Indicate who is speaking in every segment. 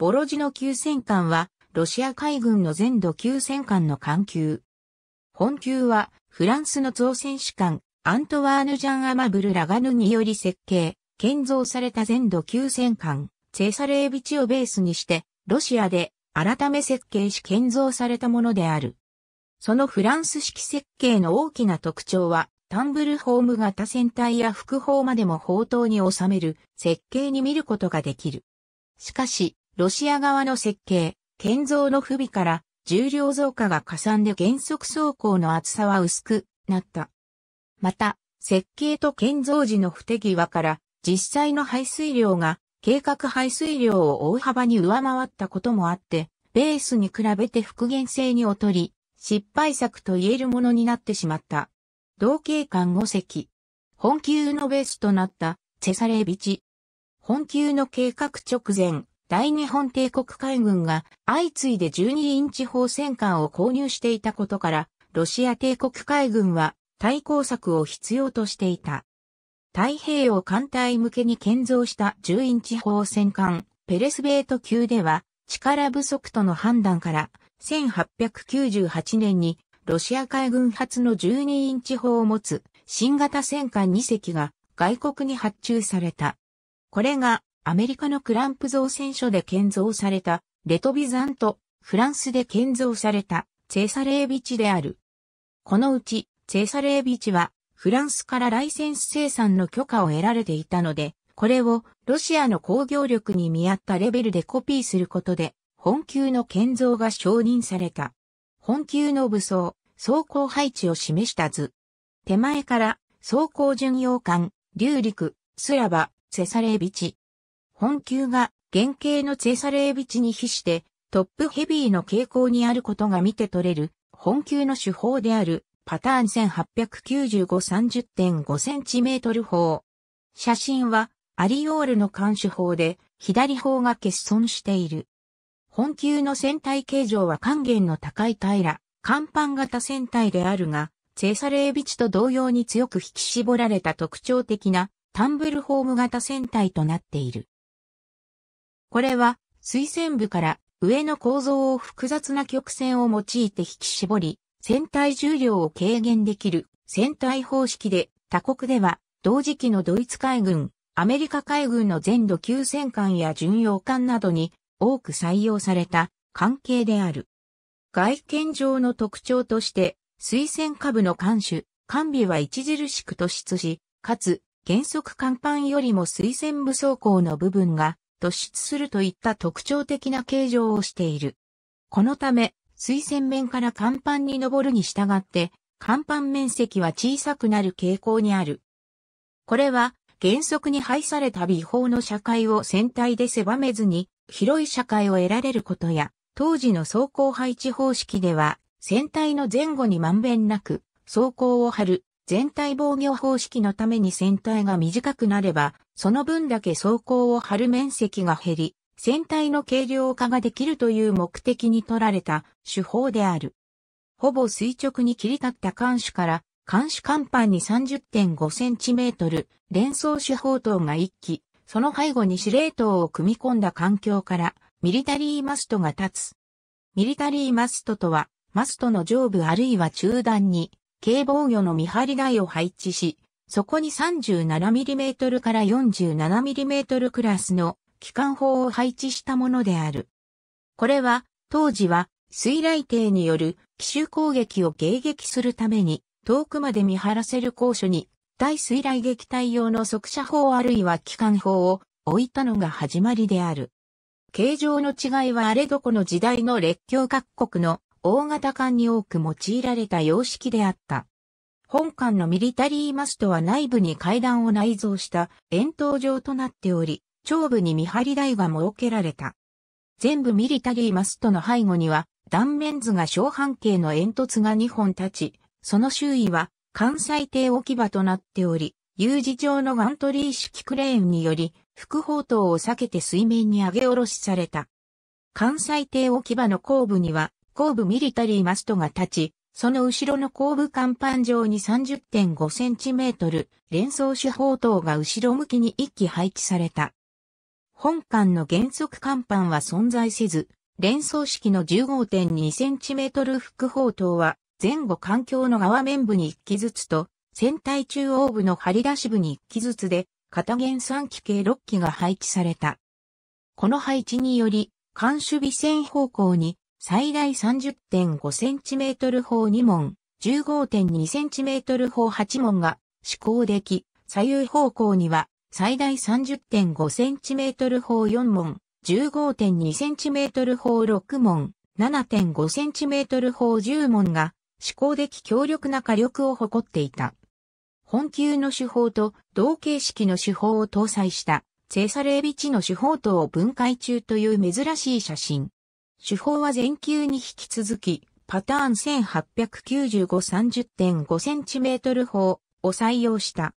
Speaker 1: ボロジの急戦艦は、ロシア海軍の全土急戦艦の艦級。本級は、フランスの造船士艦、アントワーヌ・ジャン・アマブル・ラガヌにより設計、建造された全土急戦艦、チェサレービチをベースにして、ロシアで改め設計し建造されたものである。そのフランス式設計の大きな特徴は、タンブルホーム型船体や副砲までも砲塔に収める設計に見ることができる。しかし、ロシア側の設計、建造の不備から重量増加が加算で原則走行の厚さは薄くなった。また、設計と建造時の不手際から実際の排水量が計画排水量を大幅に上回ったこともあって、ベースに比べて復元性に劣り、失敗作と言えるものになってしまった。同型艦5隻。本級のベースとなったチェサレービチ。本級の計画直前、大日本帝国海軍が相次いで12インチ砲戦艦を購入していたことから、ロシア帝国海軍は対抗策を必要としていた。太平洋艦隊向けに建造した10インチ砲戦艦ペレスベート級では力不足との判断から1898年にロシア海軍初の12インチ砲を持つ新型戦艦2隻が外国に発注された。これがアメリカのクランプ造船所で建造された、レトビザンと、フランスで建造された、チェサレービチである。このうち、チェサレービチは、フランスからライセンス生産の許可を得られていたので、これをロシアの工業力に見合ったレベルでコピーすることで、本級の建造が承認された。本級の武装、装甲配置を示した図。手前から、装甲巡洋艦、流陸、スラバ、セサレービチ、本級が原型のチェサレービチに比してトップヘビーの傾向にあることが見て取れる本級の手法であるパターン 1895-30.5cm 法。写真はアリオールの監視法で左方が欠損している。本級の船体形状は還元の高い平ら、甲板型船体であるが、チェサレービチと同様に強く引き絞られた特徴的なタンブルホーム型船体となっている。これは、推薦部から上の構造を複雑な曲線を用いて引き絞り、船体重量を軽減できる船体方式で、他国では同時期のドイツ海軍、アメリカ海軍の全土級戦艦や巡洋艦などに多く採用された関係である。外見上の特徴として、推薦下部の艦首、艦尾は著しく突出し、かつ、原則甲板よりも推薦部装甲の部分が突出するといった特徴的な形状をしている。このため、水洗面から甲板に登るに従って、甲板面積は小さくなる傾向にある。これは、原則に配された美法の社会を船体で狭めずに、広い社会を得られることや、当時の走行配置方式では、船体の前後にまんべんなく、走行を張る全体防御方式のために船体が短くなれば、その分だけ装甲を張る面積が減り、船体の軽量化ができるという目的に取られた手法である。ほぼ垂直に切り立った艦首から艦首甲板に 30.5cm 連装手法等が1機、その背後に司令塔を組み込んだ環境からミリタリーマストが立つ。ミリタリーマストとは、マストの上部あるいは中段に軽防御の見張り台を配置し、そこに 37mm から 47mm クラスの機関砲を配置したものである。これは、当時は、水雷艇による奇襲攻撃を迎撃するために、遠くまで見張らせる高所に、対水雷撃隊用の速射砲あるいは機関砲を置いたのが始まりである。形状の違いはあれどこの時代の列強各国の大型艦に多く用いられた様式であった。本艦のミリタリーマストは内部に階段を内蔵した円筒状となっており、頂部に見張り台が設けられた。全部ミリタリーマストの背後には断面図が小半径の煙突が2本立ち、その周囲は関西艇置き場となっており、U 字状のガントリー式クレーンにより、副砲塔を避けて水面に上げ下ろしされた。関西艇置き場の後部には、後部ミリタリーマストが立ち、その後ろの後部甲板上に 30.5cm 連装手法等が後ろ向きに一機配置された。本艦の原則甲板は存在せず、連装式の 15.2cm 副砲塔は前後環境の側面部に1機ずつと、船体中央部の張り出し部に1機ずつで、片弦3機計6機が配置された。この配置により、艦守備線方向に最大 30.5cm 砲2門、15.2cm 砲8門が試行でき、左右方向には最大 30.5cm 砲4門、15.2cm 砲6門、7.5cm 砲10門が試行でき強力な火力を誇っていた。本級の手法と同形式の手法を搭載した、セェサレービチの手法等を分解中という珍しい写真。手法は前級に引き続き、パターン 1895-30.5cm 法を採用した。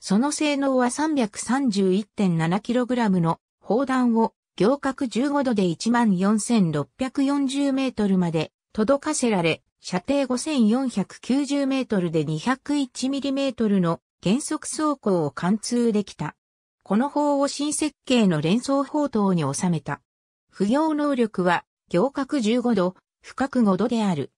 Speaker 1: その性能は 331.7kg の砲弾を行角15度で 14,640m まで届かせられ、射程 5,490m で 201mm の減速走行を貫通できた。この砲を新設計の連想砲塔に収めた。不要能力は行角15度、深角5度である。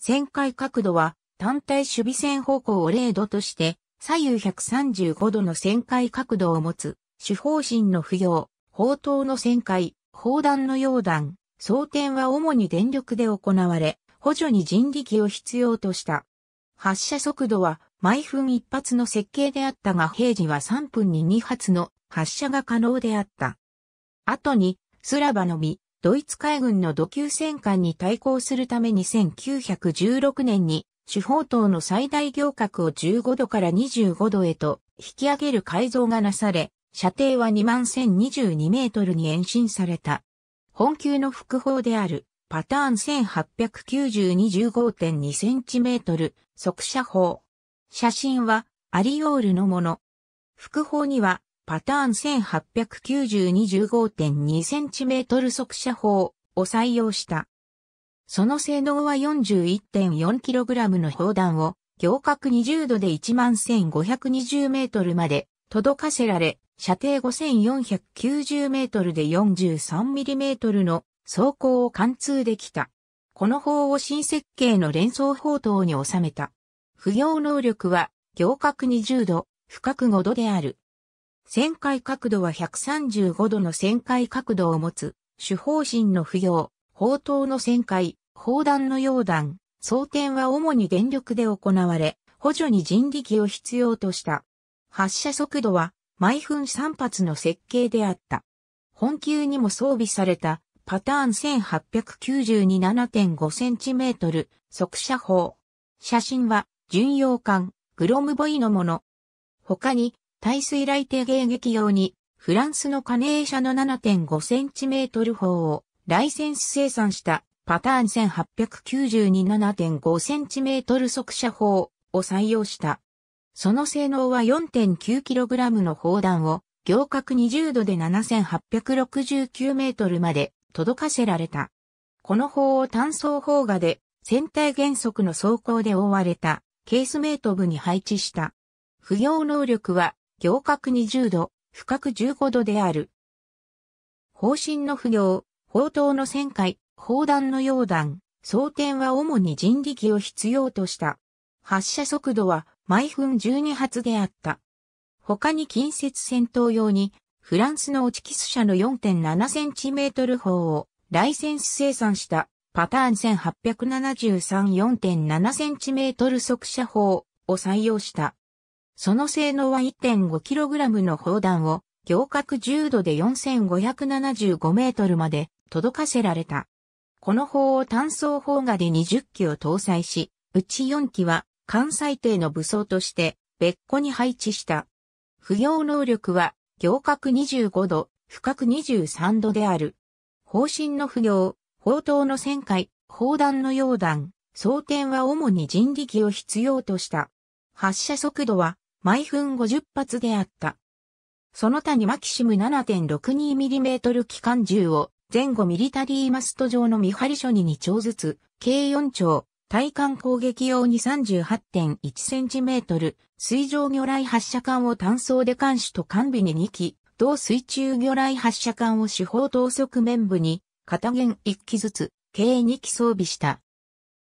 Speaker 1: 旋回角度は単体守備線方向を0度として、左右135度の旋回角度を持つ、主方針の不要、砲塔の旋回、砲弾の溶弾、装填は主に電力で行われ、補助に人力を必要とした。発射速度は毎分一発の設計であったが平時は3分に2発の発射が可能であった。後に、スラバの実、ドイツ海軍の土級戦艦に対抗するために1916年に主砲塔の最大行角を15度から25度へと引き上げる改造がなされ、射程は2万1022メートルに延伸された。本級の副砲であるパターン1892-15.2センチメートル、速射砲。写真はアリオールのもの。副砲にはパターン 1890-25.2cm 速射砲を採用した。その性能は 41.4kg の砲弾を行角20度で 11,520m まで届かせられ、射程 5,490m で 43mm の装甲を貫通できた。この砲を新設計の連装砲塔に収めた。不要能力は行角20度、深く5度である。旋回角度は135度の旋回角度を持つ、主方針の不要、砲塔の旋回、砲弾の溶弾、装填は主に電力で行われ、補助に人力を必要とした。発射速度は毎分3発の設計であった。本級にも装備されたパターン 1892.7.5cm 速射砲。写真は巡洋艦グロムボイのもの。他に耐水雷艇迎撃用に、フランスのカネー社の 7.5cm 砲をライセンス生産したパターン 1892-7.5cm 速射砲を採用した。その性能は 4.9kg の砲弾を行角20度で 7869m まで届かせられた。この砲を単装砲画で船体原則の装甲で覆われたケースメート部に配置した。不要能力は行角20度、深く15度である。方針の不行、砲塔の旋回、砲弾の溶弾、装填は主に人力を必要とした。発射速度は毎分12発であった。他に近接戦闘用に、フランスのオチキス社の4 7トル砲をライセンス生産したパターン1 8 7 3 4 7トル速射砲を採用した。その性能は 1.5kg の砲弾を行角10度で4575メートルまで届かせられた。この砲を単装砲画で20機を搭載し、うち4機は艦西艇の武装として別個に配置した。不要能力は行角25度、深く23度である。砲身の不要、砲塔の旋回、砲弾の溶弾、装填は主に人力を必要とした。発射速度は毎分50発であった。その他にマキシム 7.62mm 機関銃を前後ミリタリーマスト上の見張り所に2丁ずつ、計4丁、対艦攻撃用に 38.1cm、水上魚雷発射管を単装で艦首と艦尾に2機、同水中魚雷発射管を四方等側面部に、片弦1機ずつ、計2機装備した。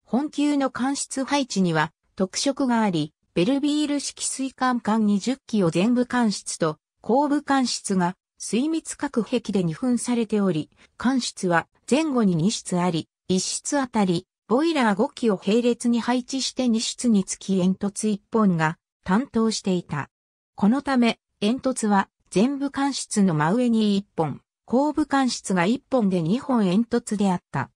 Speaker 1: 本級の艦室配置には特色があり、ベルビール式水管管20機を全部管室と後部管室が水密隔壁で2分されており、管室は前後に2室あり、1室あたり、ボイラー5機を並列に配置して2室につき煙突1本が担当していた。このため、煙突は全部管室の真上に1本、後部管室が1本で2本煙突であった。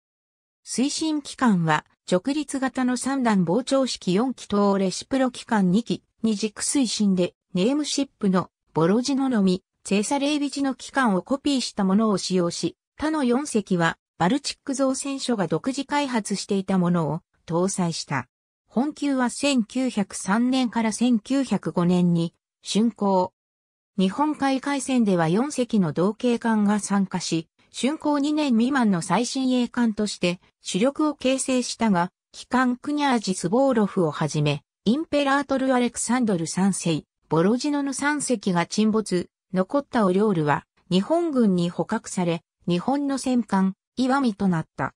Speaker 1: 推進機関は直立型の3段膨張式4気筒レシプロ機関2機、二軸推進で、ネームシップのボロジノのみ、チェサレイビジの機関をコピーしたものを使用し、他の4隻は、バルチック造船所が独自開発していたものを搭載した。本級は1903年から1905年に、竣工。日本海海戦では4隻の同型艦が参加し、竣工2年未満の最新鋭艦として主力を形成したが、機関クニャージ・スボーロフをはじめ、インペラートル・アレクサンドル3世、ボロジノの3隻が沈没、残ったオリョールは日本軍に捕獲され、日本の戦艦、岩見となった。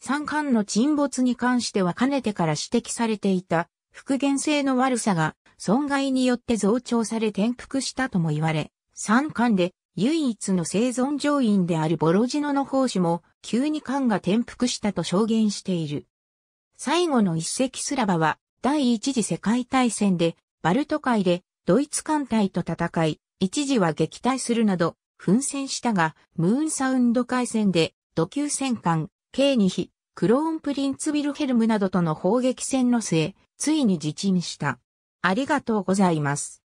Speaker 1: 三艦の沈没に関してはかねてから指摘されていた復元性の悪さが損害によって増長され転覆したとも言われ、三艦で唯一の生存上院であるボロジノの法師も、急に艦が転覆したと証言している。最後の一隻スラバは、第一次世界大戦で、バルト海で、ドイツ艦隊と戦い、一時は撃退するなど、奮戦したが、ムーンサウンド海戦で、土級戦艦、K2 比、クローンプリンツビルヘルムなどとの砲撃戦の末、ついに自沈した。ありがとうございます。